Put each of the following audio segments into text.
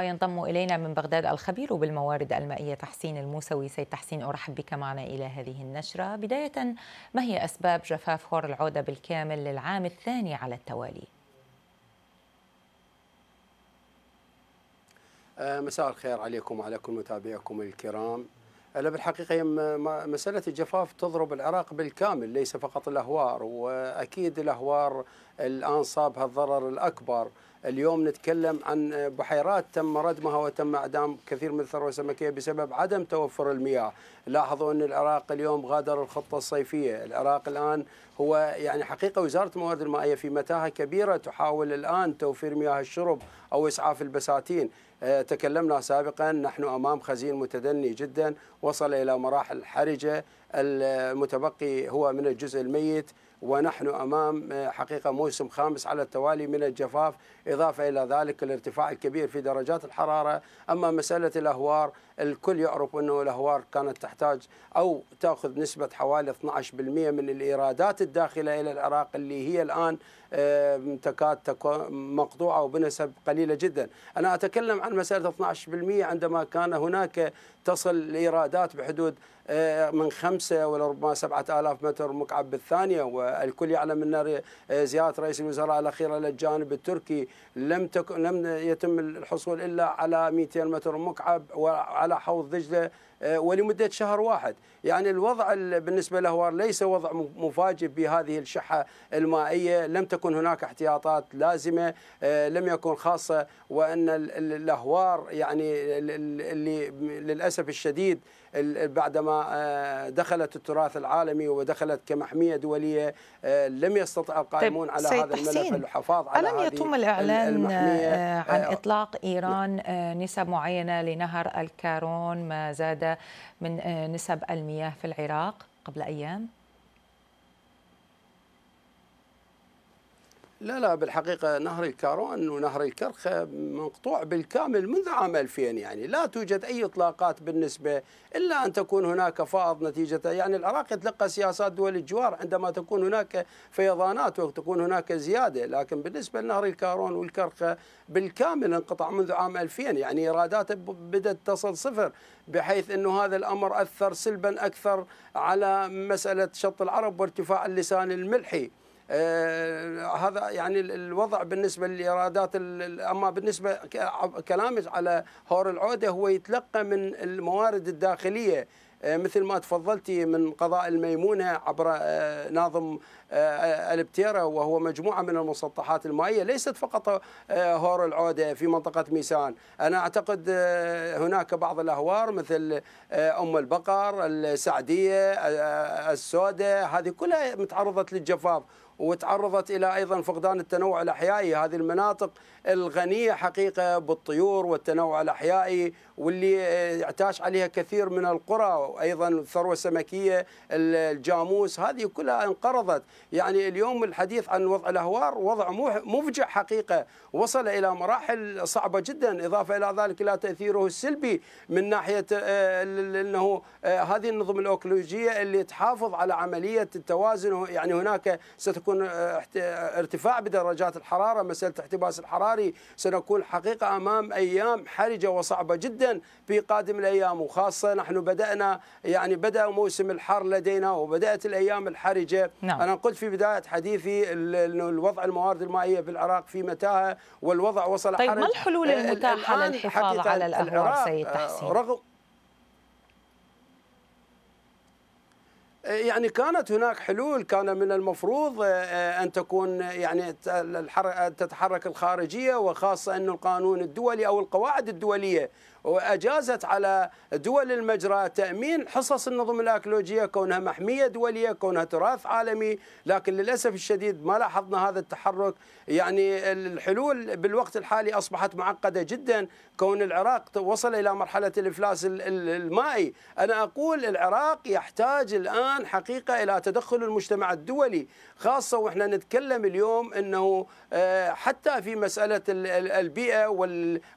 ينضم إلينا من بغداد الخبير بالموارد المائية تحسين الموسوي سيد تحسين أرحب بك معنا إلى هذه النشرة بداية ما هي أسباب جفاف حور العودة بالكامل للعام الثاني على التوالي؟ آه، مساء الخير عليكم وعلى كل متابعيكم الكرام الا بالحقيقة مسألة الجفاف تضرب العراق بالكامل ليس فقط الأهوار وأكيد الأهوار الآن صابها الضرر الأكبر اليوم نتكلم عن بحيرات تم ردمها وتم اعدام كثير من الثروه السمكيه بسبب عدم توفر المياه، لاحظوا ان العراق اليوم غادر الخطه الصيفيه، العراق الان هو يعني حقيقه وزاره الموارد المائيه في متاهه كبيره تحاول الان توفير مياه الشرب او اسعاف البساتين، آه، تكلمنا سابقا نحن امام خزين متدني جدا وصل الى مراحل حرجه المتبقي هو من الجزء الميت ونحن امام آه، حقيقه موسم خامس على التوالي من الجفاف، اضافه الى ذلك الارتفاع الكبير في درجات الحراره، اما مساله الاهوار الكل يعرف انه الاهوار كانت تحتاج او تاخذ نسبه حوالي 12% من الايرادات الداخله الى العراق اللي هي الان تكاد تكون مقطوعه وبنسب قليله جدا، انا اتكلم عن مساله 12% عندما كان هناك تصل الايرادات بحدود آه، من خمسة ولا ربما سبعة آلاف متر مكعب بالثانية والكل يعلم أن آه، زيارة رئيس الوزراء الأخيرة للجانب التركي لم لم يتم الحصول إلا على 200 متر مكعب وعلى حوض دجلة آه، ولمده شهر واحد، يعني الوضع بالنسبه لهوار ليس وضع مفاجئ بهذه الشحه المائيه، لم تكن هناك احتياطات لازمه، آه، لم يكن خاصه وان الاهوار يعني اللي للاسف الشديد بعدما آه، دخلت التراث العالمي ودخلت كمحميه دوليه لم يستطع طيب، القائمون طيب على هذا الملف الحفاظ على ألم يتم الإعلان المحمية. عن إطلاق إيران نسب معينة لنهر الكارون ما زاد من آه، نسب المياه في العراق قبل أيام؟ لا لا بالحقيقة نهر الكارون ونهر الكرخ مقطوع بالكامل منذ عام 2000 يعني لا توجد أي إطلاقات بالنسبة إلا أن تكون هناك فائض نتيجة يعني العراق يتلقى سياسات دول الجوار عندما تكون هناك فيضانات وتكون هناك زيادة لكن بالنسبة لنهر الكارون والكرخ بالكامل انقطع منذ عام 2000 يعني إيراداته بدأت تصل صفر بحيث أنه هذا الأمر أثر سلبا أكثر على مسألة شط العرب وارتفاع اللسان الملحي آه، هذا يعني الوضع بالنسبه للايرادات اما بالنسبه كلامك على هور العوده هو يتلقى من الموارد الداخليه آه، مثل ما تفضلتي من قضاء الميمونة عبر آه، ناظم البتيرة وهو مجموعة من المسطحات المائية ليست فقط هور العودة في منطقة ميسان أنا أعتقد هناك بعض الأهوار مثل أم البقر السعدية السودة هذه كلها متعرضة للجفاف وتعرضت الى ايضا فقدان التنوع الاحيائي هذه المناطق الغنيه حقيقه بالطيور والتنوع الاحيائي واللي اعتاش آه، عليها كثير من القرى وايضا الثروه السمكيه الجاموس هذه كلها انقرضت يعني اليوم الحديث عن وضع الاهوار وضع مفجع حقيقه وصل الى مراحل صعبه جدا اضافه الى ذلك الى تاثيره السلبي من ناحيه آه، انه آه، هذه النظم الاوكولوجيه اللي تحافظ على عمليه التوازن يعني هناك ستكون سيكون آه، آه، ارتفاع بدرجات الحرارة مسألة الاحتباس الحراري سنكون حقيقة أمام أيام حرجة وصعبة جدا في قادم الأيام وخاصة نحن بدأنا يعني بدأ موسم الحر لدينا وبدأت الأيام الحرجة نعم. أنا قلت في بداية حديثي أنه الوضع الموارد المائية في العراق في متاهة والوضع وصل طيب حرج. ما الحلول آه، المتاحة للحفاظ على الأهوار سيد تحسين رغم يعني كانت هناك حلول كان من المفروض آه، آه، ان تكون آه، يعني تتحرك الخارجيه وخاصه انه القانون الدولي او القواعد الدوليه وأجازت على دول المجرى تأمين حصص النظم الأكولوجية كونها محمية دولية كونها تراث عالمي لكن للأسف الشديد ما لاحظنا هذا التحرك يعني الحلول بالوقت الحالي أصبحت معقدة جدا كون العراق وصل إلى مرحلة الإفلاس المائي أنا أقول العراق يحتاج الآن حقيقة إلى تدخل المجتمع الدولي خاصة وإحنا نتكلم اليوم أنه آه، حتى في مسألة البيئة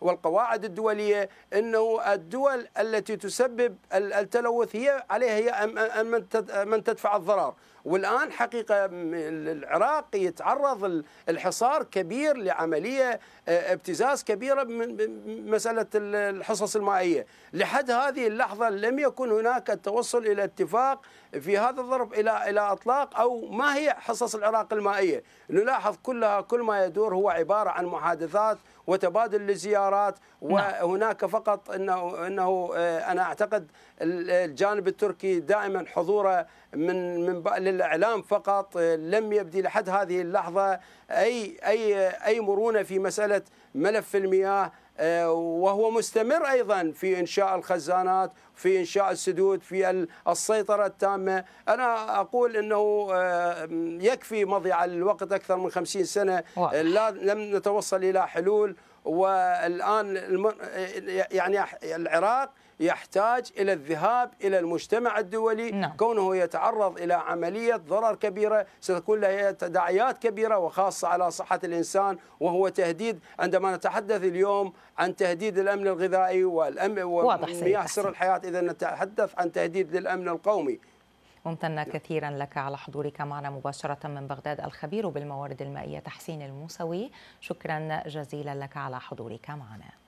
والقواعد الدولية انه الدول التي تسبب التلوث هي عليها هي من تدفع الضرر والآن حقيقة العراق يتعرض الحصار كبير لعملية آه، ابتزاز كبيرة من مسألة الحصص المائية لحد هذه اللحظة لم يكن هناك التوصل إلى اتفاق في هذا الظرف إلى إلى أطلاق أو ما هي حصص العراق المائية نلاحظ كلها كل ما يدور هو عبارة عن محادثات وتبادل للزيارات نعم. وهناك فقط انه انه آه، انا اعتقد الجانب التركي دائما حضوره من من الاعلام فقط لم يبدي لحد هذه اللحظه اي اي اي مرونه في مساله ملف المياه آه، وهو مستمر ايضا في انشاء الخزانات في انشاء السدود في السيطره التامه انا اقول انه آه، يكفي مضي على الوقت اكثر من خمسين سنه لا لم نتوصل الى حلول والآن يعني العراق يحتاج إلى الذهاب إلى المجتمع الدولي نعم. كونه يتعرض إلى عملية ضرر كبيرة ستكون لها تداعيات كبيرة وخاصة على صحة الإنسان وهو تهديد عندما نتحدث اليوم عن تهديد الأمن الغذائي والأمن ومياه سر الحياة إذا نتحدث عن تهديد للأمن القومي ممتنة كثيرا لك على حضورك معنا مباشرة من بغداد الخبير بالموارد المائية تحسين الموسوي شكرا جزيلا لك على حضورك معنا